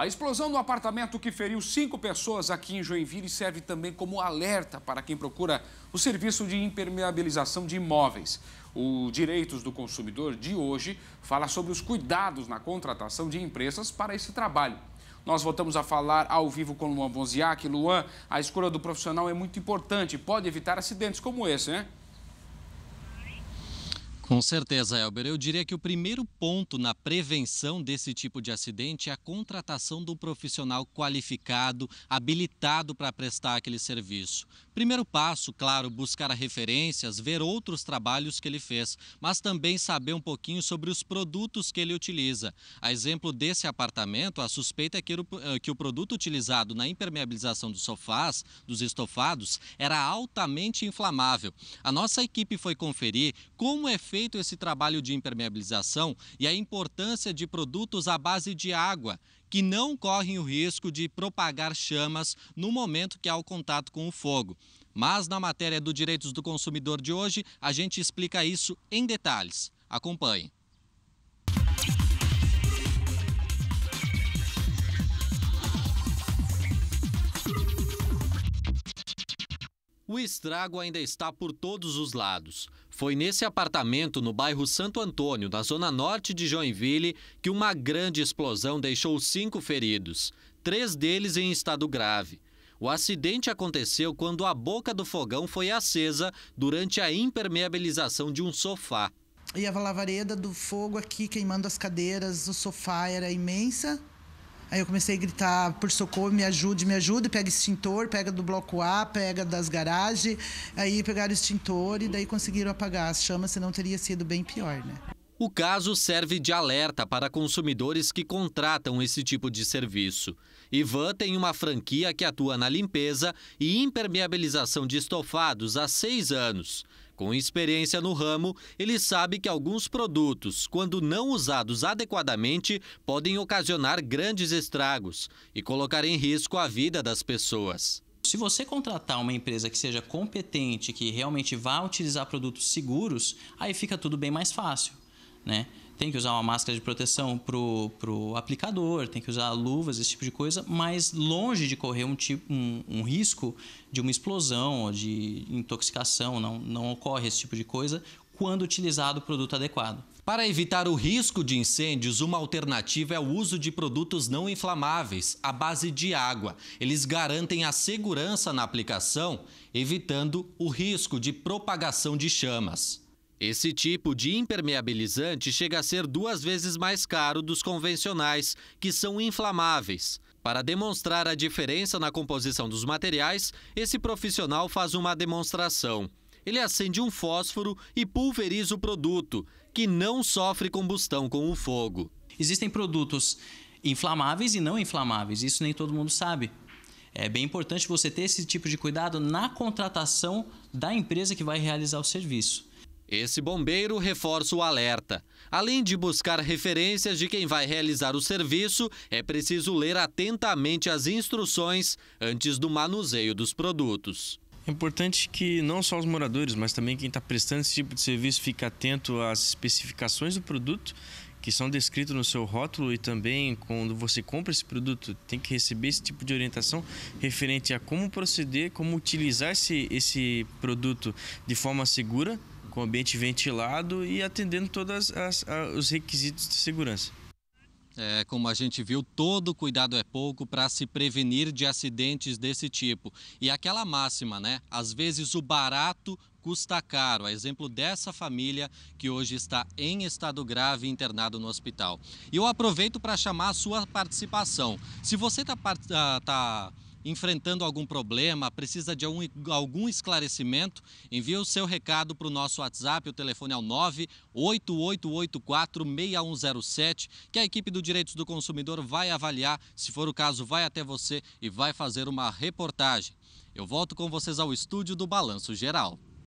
A explosão no apartamento que feriu cinco pessoas aqui em Joinville serve também como alerta para quem procura o serviço de impermeabilização de imóveis. O Direitos do Consumidor de hoje fala sobre os cuidados na contratação de empresas para esse trabalho. Nós voltamos a falar ao vivo com Luan Bonziak. Luan, a escolha do profissional é muito importante, pode evitar acidentes como esse, né? Com certeza, Elber. Eu diria que o primeiro ponto na prevenção desse tipo de acidente é a contratação de um profissional qualificado, habilitado para prestar aquele serviço. Primeiro passo, claro, buscar referências, ver outros trabalhos que ele fez, mas também saber um pouquinho sobre os produtos que ele utiliza. A exemplo desse apartamento, a suspeita é que o, eh, que o produto utilizado na impermeabilização dos sofás, dos estofados, era altamente inflamável. A nossa equipe foi conferir como é feito feito esse trabalho de impermeabilização e a importância de produtos à base de água, que não correm o risco de propagar chamas no momento que há o contato com o fogo. Mas na matéria do Direitos do Consumidor de hoje, a gente explica isso em detalhes. Acompanhe. O estrago ainda está por todos os lados. Foi nesse apartamento no bairro Santo Antônio, na zona norte de Joinville, que uma grande explosão deixou cinco feridos, três deles em estado grave. O acidente aconteceu quando a boca do fogão foi acesa durante a impermeabilização de um sofá. E a lavareda do fogo aqui queimando as cadeiras, o sofá era imensa Aí eu comecei a gritar por socorro, me ajude, me ajude, pega extintor, pega do bloco A, pega das garagens. Aí pegaram o extintor e daí conseguiram apagar as chamas, senão teria sido bem pior, né? O caso serve de alerta para consumidores que contratam esse tipo de serviço. Ivan tem uma franquia que atua na limpeza e impermeabilização de estofados há seis anos. Com experiência no ramo, ele sabe que alguns produtos, quando não usados adequadamente, podem ocasionar grandes estragos e colocar em risco a vida das pessoas. Se você contratar uma empresa que seja competente, que realmente vá utilizar produtos seguros, aí fica tudo bem mais fácil né? Tem que usar uma máscara de proteção pro, pro aplicador, tem que usar luvas, esse tipo de coisa, mas longe de correr um, tipo, um, um risco de uma explosão ou de intoxicação, não, não ocorre esse tipo de coisa quando utilizado o produto adequado. Para evitar o risco de incêndios, uma alternativa é o uso de produtos não inflamáveis, à base de água. Eles garantem a segurança na aplicação, evitando o risco de propagação de chamas. Esse tipo de impermeabilizante chega a ser duas vezes mais caro dos convencionais, que são inflamáveis. Para demonstrar a diferença na composição dos materiais, esse profissional faz uma demonstração. Ele acende um fósforo e pulveriza o produto, que não sofre combustão com o fogo. Existem produtos inflamáveis e não inflamáveis, isso nem todo mundo sabe. É bem importante você ter esse tipo de cuidado na contratação da empresa que vai realizar o serviço. Esse bombeiro reforça o alerta. Além de buscar referências de quem vai realizar o serviço, é preciso ler atentamente as instruções antes do manuseio dos produtos. É importante que não só os moradores, mas também quem está prestando esse tipo de serviço fique atento às especificações do produto que são descritos no seu rótulo e também quando você compra esse produto tem que receber esse tipo de orientação referente a como proceder, como utilizar esse, esse produto de forma segura com ambiente ventilado e atendendo todos os requisitos de segurança. É, como a gente viu, todo cuidado é pouco para se prevenir de acidentes desse tipo. E aquela máxima, né? Às vezes o barato custa caro. A é exemplo dessa família que hoje está em estado grave internado no hospital. E eu aproveito para chamar a sua participação. Se você está. Tá, ah, tá enfrentando algum problema, precisa de algum esclarecimento, envie o seu recado para o nosso WhatsApp, o telefone é o 988846107, que a equipe do Direitos do Consumidor vai avaliar, se for o caso, vai até você e vai fazer uma reportagem. Eu volto com vocês ao estúdio do Balanço Geral.